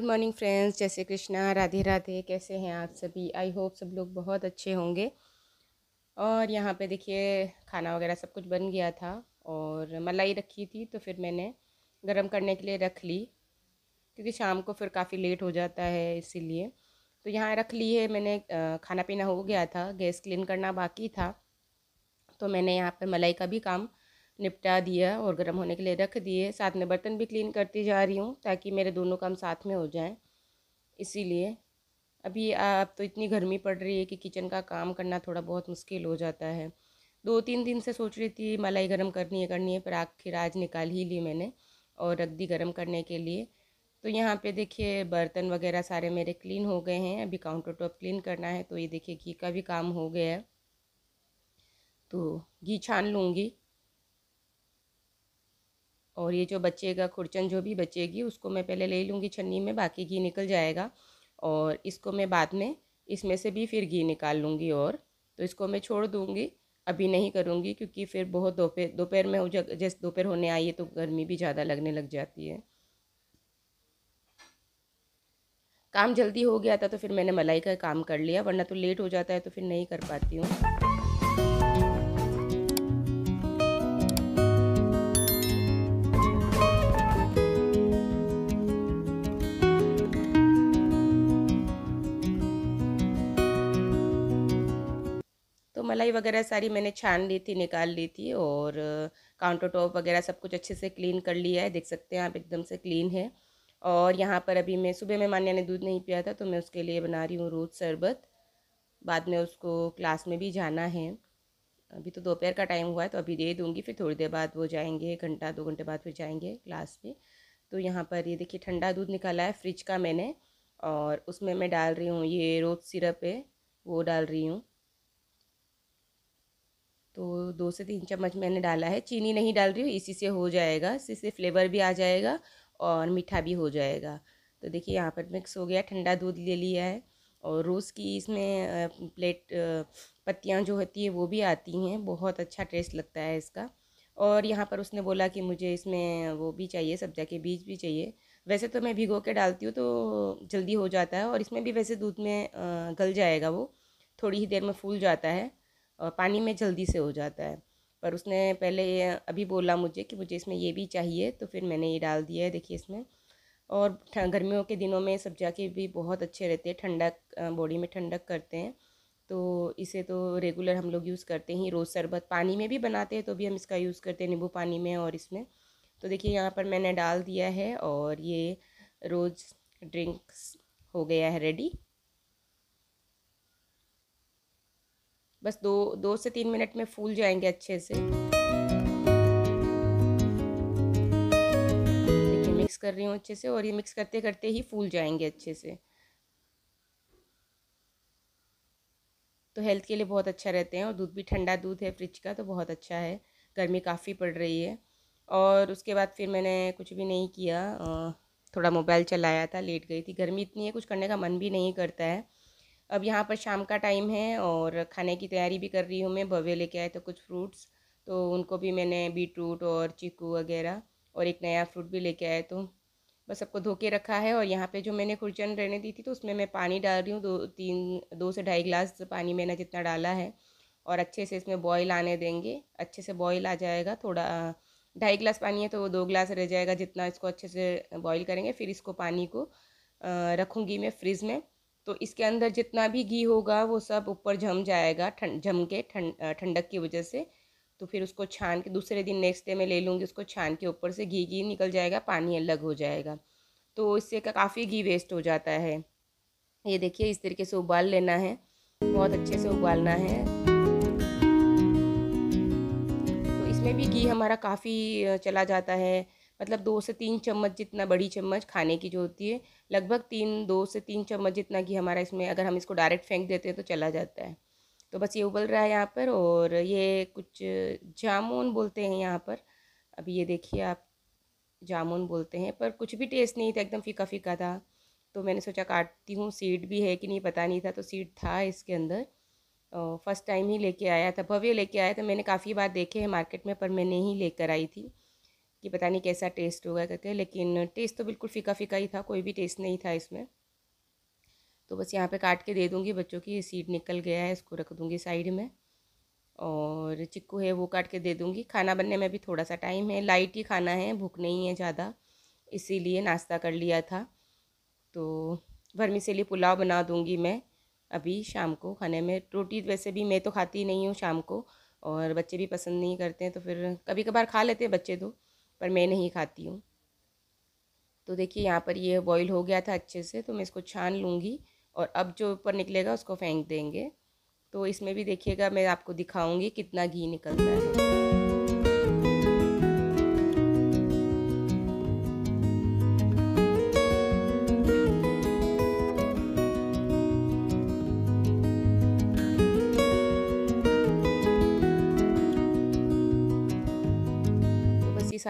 good morning friends जय श्री कृष्णा राधे राधे कैसे हैं आप सभी आई होप सब लोग बहुत अच्छे होंगे और यहाँ पे देखिए खाना वगैरह सब कुछ बन गया था और मलाई रखी थी तो फिर मैंने गरम करने के लिए रख ली क्योंकि शाम को फिर काफ़ी लेट हो जाता है इसीलिए तो यहाँ रख ली है मैंने खाना पीना हो गया था गैस क्लीन करना बाकी था तो मैंने यहाँ पर मलाई का भी काम निपटा दिया और गर्म होने के लिए रख दिए साथ में बर्तन भी क्लीन करती जा रही हूँ ताकि मेरे दोनों काम साथ में हो जाएं इसीलिए अभी आप तो इतनी गर्मी पड़ रही है कि किचन का काम करना थोड़ा बहुत मुश्किल हो जाता है दो तीन दिन से सोच रही थी मलाई गर्म करनी है करनी है पर आखिर आज निकाल ही ली मैंने और रख दी गर्म करने के लिए तो यहाँ पे देखिए बर्तन वगैरह सारे मेरे क्लीन हो गए हैं अभी काउंटर टॉप क्लीन करना है तो ये देखिए घी का भी काम हो गया है तो घी छान लूँगी और ये जो बचेगा खुरचन जो भी बचेगी उसको मैं पहले ले लूँगी छन्नी में बाकी घी निकल जाएगा और इसको मैं बाद में इसमें से भी फिर घी निकाल लूँगी और तो इसको मैं छोड़ दूँगी अभी नहीं करूँगी क्योंकि फिर बहुत दोपहर दोपहर में जैसे दोपहर होने आई है तो गर्मी भी ज़्यादा लगने लग जाती है काम जल्दी हो गया था तो फिर मैंने मलाई का काम कर लिया वरना तो लेट हो जाता है तो फिर नहीं कर पाती हूँ मलाई वगैरह सारी मैंने छान ली थी निकाल ली थी और काउंटर टॉप वगैरह सब कुछ अच्छे से क्लीन कर लिया है देख सकते हैं आप एकदम से क्लीन है और यहाँ पर अभी मैं सुबह में मान्या ने दूध नहीं पिया था तो मैं उसके लिए बना रही हूँ रोज़ शरबत बाद में उसको क्लास में भी जाना है अभी तो दोपहर का टाइम हुआ है तो अभी दे दूँगी फिर थोड़ी देर बाद वो जाएंगे घंटा दो घंटे बाद फिर जाएंगे क्लास में तो यहाँ पर ये देखिए ठंडा दूध निकाला है फ्रिज का मैंने और उसमें मैं डाल रही हूँ ये रोज़ सिरप है वो डाल रही हूँ तो दो से तीन चम्मच मैंने डाला है चीनी नहीं डाल रही हूँ इसी से हो जाएगा इसी से फ्लेवर भी आ जाएगा और मीठा भी हो जाएगा तो देखिए यहाँ पर मिक्स हो गया ठंडा दूध ले लिया है और रोज़ की इसमें प्लेट पत्तियाँ जो होती है वो भी आती हैं बहुत अच्छा टेस्ट लगता है इसका और यहाँ पर उसने बोला कि मुझे इसमें वो भी चाहिए सब्जा के बीज भी चाहिए वैसे तो मैं भिगो के डालती हूँ तो जल्दी हो जाता है और इसमें भी वैसे दूध में गल जाएगा वो थोड़ी ही देर में फूल जाता है और पानी में जल्दी से हो जाता है पर उसने पहले अभी बोला मुझे कि मुझे इसमें ये भी चाहिए तो फिर मैंने ये डाल दिया है देखिए इसमें और गर्मियों के दिनों में सब्जियाँ के भी बहुत अच्छे रहते हैं ठंडक बॉडी में ठंडक करते हैं तो इसे तो रेगुलर हम लोग यूज़ करते ही रोज़ शरबत पानी में भी बनाते हैं तो भी हम इसका यूज़ करते हैं नींबू पानी में और इसमें तो देखिए यहाँ पर मैंने डाल दिया है और ये रोज़ ड्रिंक्स हो गया है रेडी बस दो दो से तीन मिनट में फूल जाएंगे अच्छे से देखिए मिक्स कर रही हूँ अच्छे से और ये मिक्स करते करते ही फूल जाएंगे अच्छे से तो हेल्थ के लिए बहुत अच्छा रहते हैं और दूध भी ठंडा दूध है फ्रिज का तो बहुत अच्छा है गर्मी काफ़ी पड़ रही है और उसके बाद फिर मैंने कुछ भी नहीं किया थोड़ा मोबाइल चलाया था लेट गई थी गर्मी इतनी है कुछ करने का मन भी नहीं करता है अब यहाँ पर शाम का टाइम है और खाने की तैयारी भी कर रही हूँ मैं भवे लेके आए तो कुछ फ्रूट्स तो उनको भी मैंने बीटरूट और चीकू वगैरह और एक नया फ्रूट भी लेके आए तो बस सबको धो के रखा है और यहाँ पे जो मैंने खुरचन रहने दी थी तो उसमें मैं पानी डाल रही हूँ दो तीन दो से ढाई गिलास पानी मैंने जितना डाला है और अच्छे से इसमें बॉयल आने देंगे अच्छे से बॉयल आ जाएगा थोड़ा ढाई गिलास पानी है तो वो दो गिलास रह जाएगा जितना इसको अच्छे से बॉयल करेंगे फिर इसको पानी को रखूँगी मैं फ्रिज में तो इसके अंदर जितना भी घी होगा वो सब ऊपर जम जाएगा ठंड जम के ठंड ठंडक की वजह से तो फिर उसको छान के दूसरे दिन नेक्स्ट डे मैं ले लूँगी उसको छान के ऊपर से घी घी निकल जाएगा पानी अलग हो जाएगा तो इससे का काफ़ी घी वेस्ट हो जाता है ये देखिए इस तरीके से उबाल लेना है बहुत अच्छे से उबालना है तो इसमें भी घी हमारा काफ़ी चला जाता है मतलब दो से तीन चम्मच जितना बड़ी चम्मच खाने की जो होती है लगभग तीन दो से तीन चम्मच जितना कि हमारा इसमें अगर हम इसको डायरेक्ट फेंक देते हैं तो चला जाता है तो बस ये उबल रहा है यहाँ पर और ये कुछ जामुन बोलते हैं यहाँ पर अभी ये देखिए आप जामुन बोलते हैं पर कुछ भी टेस्ट नहीं था एकदम फीका फीका था तो मैंने सोचा काटती हूँ सीड भी है कि नहीं पता नहीं था तो सीड था इसके अंदर फर्स्ट टाइम ही लेके आया था भव्य लेके आया था मैंने काफ़ी बार देखे हैं मार्केट में पर मैं नहीं लेकर आई थी कि पता नहीं कैसा टेस्ट होगा करके लेकिन टेस्ट तो बिल्कुल फ़ीका फ़ीका ही था कोई भी टेस्ट नहीं था इसमें तो बस यहाँ पे काट के दे दूँगी बच्चों की सीड निकल गया है इसको रख दूँगी साइड में और चिक्कू है वो काट के दे दूँगी खाना बनने में भी थोड़ा सा टाइम है लाइट ही खाना है भूख नहीं है ज़्यादा इसीलिए नाश्ता कर लिया था तो भरमी से लिए पुलाव बना दूँगी मैं अभी शाम को खाने में रोटी वैसे भी मैं तो खाती नहीं हूँ शाम को और बच्चे भी पसंद नहीं करते हैं तो फिर कभी कभार खा लेते हैं बच्चे तो पर मैं नहीं खाती हूँ तो देखिए यहाँ पर ये बॉईल हो गया था अच्छे से तो मैं इसको छान लूँगी और अब जो ऊपर निकलेगा उसको फेंक देंगे तो इसमें भी देखिएगा मैं आपको दिखाऊँगी कितना घी निकलता है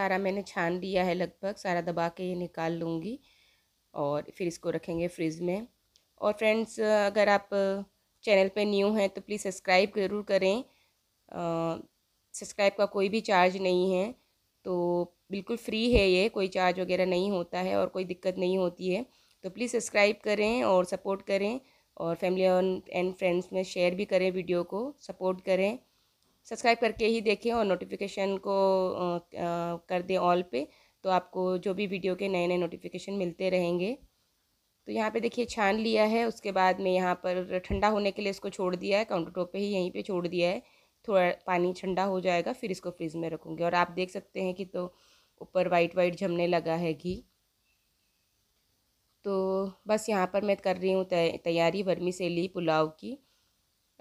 सारा मैंने छान लिया है लगभग सारा दबा के ये निकाल लूँगी और फिर इसको रखेंगे फ्रिज में और फ्रेंड्स अगर आप चैनल पे न्यू हैं तो प्लीज़ सब्सक्राइब ज़रूर करें सब्सक्राइब का कोई भी चार्ज नहीं है तो बिल्कुल फ्री है ये कोई चार्ज वगैरह नहीं होता है और कोई दिक्कत नहीं होती है तो प्लीज़ सब्सक्राइब करें और सपोर्ट करें और फैमिली एंड फ्रेंड्स में शेयर भी करें वीडियो को सपोर्ट करें सब्सक्राइब करके ही देखें और नोटिफिकेशन को कर दें ऑल पे तो आपको जो भी वीडियो के नए नए नोटिफिकेशन मिलते रहेंगे तो यहाँ पे देखिए छान लिया है उसके बाद में यहाँ पर ठंडा होने के लिए इसको छोड़ दिया है काउंटर टॉप पर ही यहीं पे छोड़ दिया है थोड़ा पानी ठंडा हो जाएगा फिर इसको फ्रिज में रखूँगी और आप देख सकते हैं कि तो ऊपर वाइट वाइट जमने लगा है घी तो बस यहाँ पर मैं कर रही हूँ तैयारी वर्मी सेली पुलाव की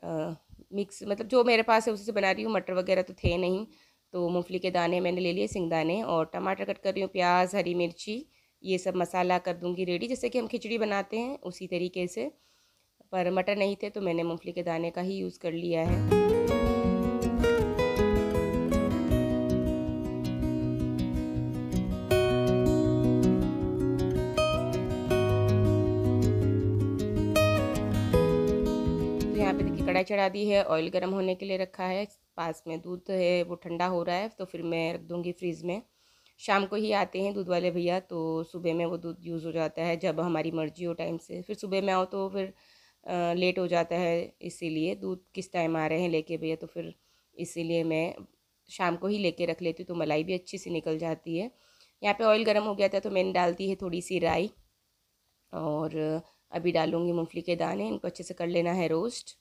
आ, मिक्स मतलब जो मेरे पास है उसी से बना रही हूँ मटर वगैरह तो थे नहीं तो मूँगफली के दाने मैंने ले लिए सिंग दाने और टमाटर कट कर रही हूँ प्याज हरी मिर्ची ये सब मसाला कर दूँगी रेडी जैसे कि हम खिचड़ी बनाते हैं उसी तरीके से पर मटर नहीं थे तो मैंने मूँगफली के दाने का ही यूज़ कर लिया है चढ़ा दी है ऑयल गर्म होने के लिए रखा है पास में दूध है वो ठंडा हो रहा है तो फिर मैं रख दूँगी फ्रीज़ में शाम को ही आते हैं दूध वाले भैया तो सुबह में वो दूध यूज़ हो जाता है जब हमारी मर्जी हो टाइम से फिर सुबह में आओ तो फिर आ, लेट हो जाता है इसीलिए दूध किस टाइम आ रहे हैं लेके भैया तो फिर इसीलिए मैं शाम को ही लेके रख लेती हूँ तो मलाई भी अच्छी सी निकल जाती है यहाँ पे ऑयल गर्म हो गया था तो मैंने डालती है थोड़ी सी राई और अभी डालूँगी मूँगफली के दाने इनको अच्छे से कर लेना है रोस्ट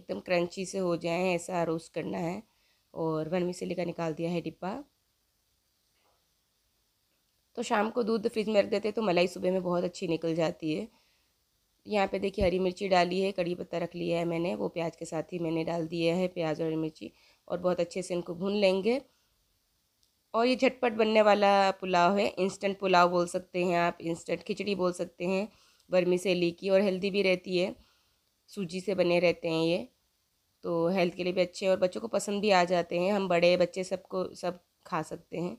एकदम क्रंची से हो जाए ऐसा रोस्ट करना है और वन मिसली का निकाल दिया है डिब्बा तो शाम को दूध फ्रिज में रख देते तो मलाई सुबह में बहुत अच्छी निकल जाती है यहाँ पे देखिए हरी मिर्ची डाली है कड़ी पत्ता रख लिया है मैंने वो प्याज के साथ ही मैंने डाल दिया है प्याज और हरी मिर्ची और बहुत अच्छे से इनको भून लेंगे और ये झटपट बनने वाला पुलाव है इंस्टेंट पुलाव बोल सकते हैं आप इंस्टेंट खिचड़ी बोल सकते हैं वर्मी सेली की और हेल्दी भी रहती है सूजी से बने रहते हैं ये तो हेल्थ के लिए भी अच्छे और बच्चों को पसंद भी आ जाते हैं हम बड़े बच्चे सबको सब खा सकते हैं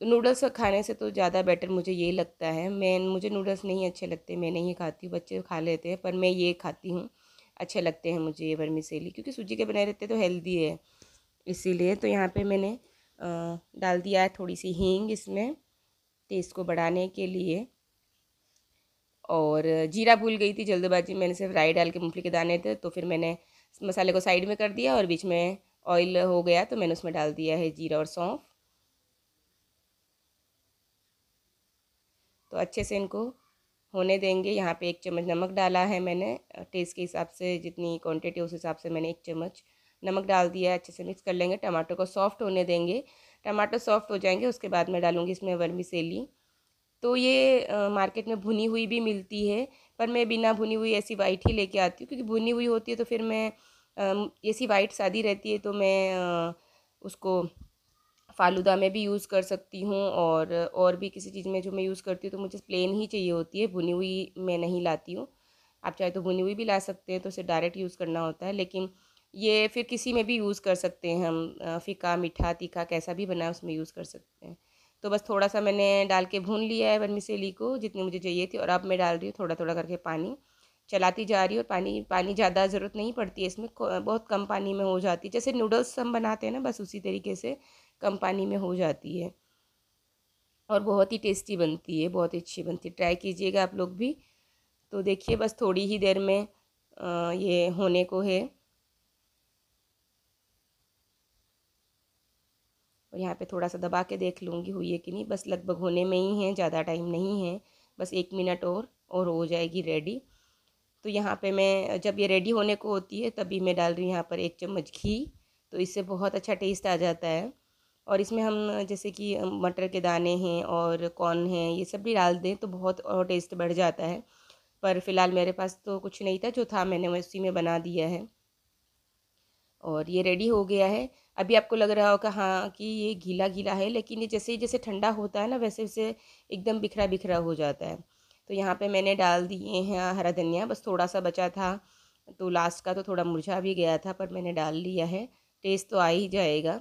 तो नूडल्स खाने से तो ज़्यादा बेटर मुझे ये लगता है मैं मुझे नूडल्स नहीं अच्छे लगते मैं नहीं खाती हूँ बच्चे खा लेते हैं पर मैं ये खाती हूँ अच्छे लगते हैं मुझे ये वर्मीसेली क्योंकि सूजी के बनाए रहते तो हेल्दी है इसीलिए तो यहाँ पर मैंने डाल दिया है थोड़ी सी हींग इसमें टेस्ट को बढ़ाने के लिए और जीरा भूल गई थी जल्दबाजी मैंने सिर्फ राई डाल के मूँगफली के दाने थे तो फिर मैंने मसाले को साइड में कर दिया और बीच में ऑयल हो गया तो मैंने उसमें डाल दिया है जीरा और सौंफ तो अच्छे से इनको होने देंगे यहाँ पे एक चम्मच नमक डाला है मैंने टेस्ट के हिसाब से जितनी क्वांटिटी उस हिसाब से मैंने एक चम्मच नमक डाल दिया है अच्छे से मिक्स कर लेंगे टमाटो को सॉफ्ट होने देंगे टमाटो सॉफ्ट हो जाएंगे उसके बाद मैं डालूँगी इसमें वर्मी सेली तो ये आ, मार्केट में भुनी हुई भी मिलती है पर मैं बिना भुनी हुई ऐसी वाइट ही लेके आती हूँ क्योंकि भुनी हुई होती है तो फिर मैं ऐसी वाइट सादी रहती है तो मैं आ, उसको फालूदा में भी यूज़ कर सकती हूँ और और भी किसी चीज़ में जो मैं यूज़ करती हूँ तो मुझे प्लेन ही चाहिए होती है भुनी हुई मैं नहीं लाती हूँ आप चाहे तो भुनी हुई भी ला सकते हैं तो उसे डायरेक्ट यूज़ करना होता है लेकिन ये फिर किसी में भी यूज़ कर सकते हैं हम फ़िका मीठा तीखा कैसा भी बनाए उसमें यूज़ कर सकते हैं तो बस थोड़ा सा मैंने डाल के भून लिया है वनमिसेली को जितनी मुझे चाहिए थी और अब मैं डाल रही हूँ थोड़ा थोड़ा करके पानी चलाती जा रही हूँ और पानी पानी ज़्यादा ज़रूरत नहीं पड़ती है इसमें बहुत कम पानी में हो जाती है जैसे नूडल्स हम बनाते हैं ना बस उसी तरीके से कम पानी में हो जाती है और बहुत ही टेस्टी बनती है बहुत अच्छी बनती है ट्राई कीजिएगा आप लोग भी तो देखिए बस थोड़ी ही देर में ये होने को है और यहाँ पे थोड़ा सा दबा के देख लूँगी हुई है कि नहीं बस लगभग होने में ही है ज़्यादा टाइम नहीं है बस एक मिनट और और हो जाएगी रेडी तो यहाँ पे मैं जब ये रेडी होने को होती है तभी मैं डाल रही हूँ यहाँ पर एक चम्मच घी तो इससे बहुत अच्छा टेस्ट आ जाता है और इसमें हम जैसे कि मटर के दाने हैं और कॉर्न हैं ये सब भी डाल दें तो बहुत और टेस्ट बढ़ जाता है पर फ़िलहाल मेरे पास तो कुछ नहीं था जो था मैंने उसी में बना दिया है और ये रेडी हो गया है अभी आपको लग रहा होगा हाँ कि ये गीला गीला है लेकिन ये जैसे जैसे ठंडा होता है ना वैसे वैसे एकदम बिखरा बिखरा हो जाता है तो यहाँ पे मैंने डाल दिए हैं हरा धनिया बस थोड़ा सा बचा था तो लास्ट का तो थोड़ा मुरझा भी गया था पर मैंने डाल लिया है टेस्ट तो आ ही जाएगा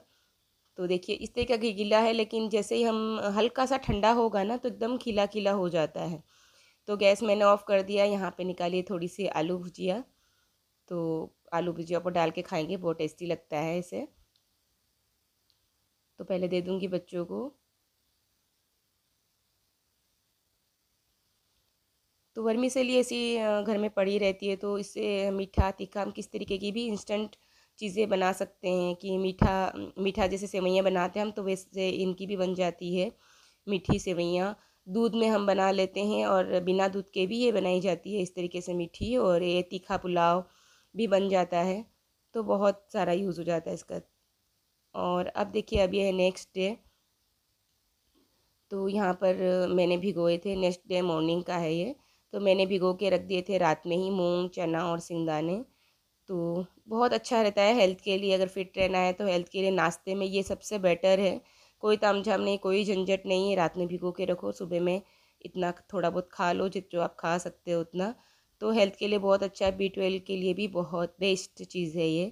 तो देखिए इस तरह का गीला है लेकिन जैसे ही हम हल्का सा ठंडा होगा ना तो एकदम खिला खिला हो जाता है तो गैस मैंने ऑफ़ कर दिया यहाँ पे निकाली थोड़ी सी आलू भुजिया तो आलू भुजिया पर डाल के खाएंगे बहुत टेस्टी लगता है इसे तो पहले दे दूंगी बच्चों को तो वर्मी से लिए ऐसी घर में पड़ी रहती है तो इससे मीठा तीखा हम किस तरीके की भी इंस्टेंट चीज़ें बना सकते हैं कि मीठा मीठा जैसे सेवैयाँ बनाते हैं हम तो वैसे इनकी भी बन जाती है मीठी सेवैयाँ दूध में हम बना लेते हैं और बिना दूध के भी ये बनाई जाती है इस तरीके से मीठी और ये तीखा पुलाव भी बन जाता है तो बहुत सारा यूज़ हो जाता है इसका और अब देखिए अब यह है नेक्स्ट डे तो यहाँ पर मैंने भिगोए थे नेक्स्ट डे मॉर्निंग का है ये तो मैंने भिगो के रख दिए थे रात में ही मूंग चना और सिंगदाने तो बहुत अच्छा रहता है हेल्थ के लिए अगर फिट रहना है तो हेल्थ के लिए नाश्ते में ये सबसे बेटर है कोई तामझाम नहीं कोई झंझट नहीं है रात में भिगो के रखो सुबह में इतना थोड़ा बहुत खा लो जित जो आप खा सकते हो उतना तो हेल्थ के लिए बहुत अच्छा है बी ट्वेल्व के लिए भी बहुत बेस्ट चीज़ है ये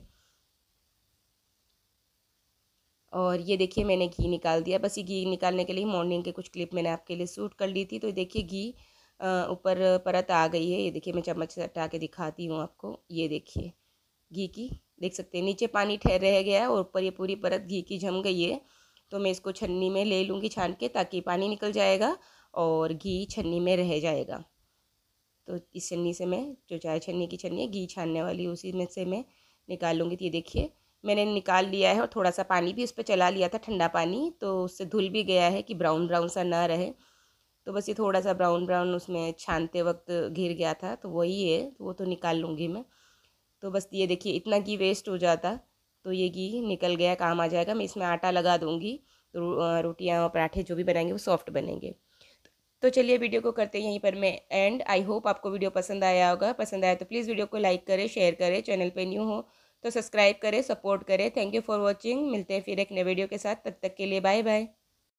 और ये देखिए मैंने घी निकाल दिया बस ये घी निकालने के लिए मॉर्निंग के कुछ क्लिप मैंने आपके लिए सूट कर ली थी तो देखिए घी ऊपर परत आ गई है ये देखिए मैं चम्मच से हटा के दिखाती हूँ आपको ये देखिए घी की देख सकते हैं नीचे पानी ठहर रह गया है और ऊपर ये पूरी परत घी की जम गई है तो मैं इसको छन्नी में ले लूँगी छान के ताकि पानी निकल जाएगा और घी छन्नी में रह जाएगा तो इस छन्नी से मैं जो चाय छन्नी की छन्नी है घी छानने वाली उसी में से मैं निकालूंगी तो ये देखिए मैंने निकाल लिया है और थोड़ा सा पानी भी उस पर चला लिया था ठंडा पानी तो उससे धुल भी गया है कि ब्राउन ब्राउन सा ना रहे तो बस ये थोड़ा सा ब्राउन ब्राउन उसमें छानते वक्त घिर गया था तो वही है तो वो तो निकाल लूँगी मैं तो बस ये देखिए इतना घी वेस्ट हो जाता तो ये घी निकल गया काम आ जाएगा मैं इसमें आटा लगा दूँगी तो रोटियाँ और पराठे जो भी बनाएंगे वो सॉफ्ट बनेंगे तो चलिए वीडियो को करते हैं यहीं पर मैं एंड आई होप आपको वीडियो पसंद आया होगा पसंद आया तो प्लीज़ वीडियो को लाइक करें शेयर करें चैनल पे न्यू हो तो सब्सक्राइब करें सपोर्ट करें थैंक यू फॉर वॉचिंग मिलते हैं फिर एक नए वीडियो के साथ तब तक के लिए बाय बाय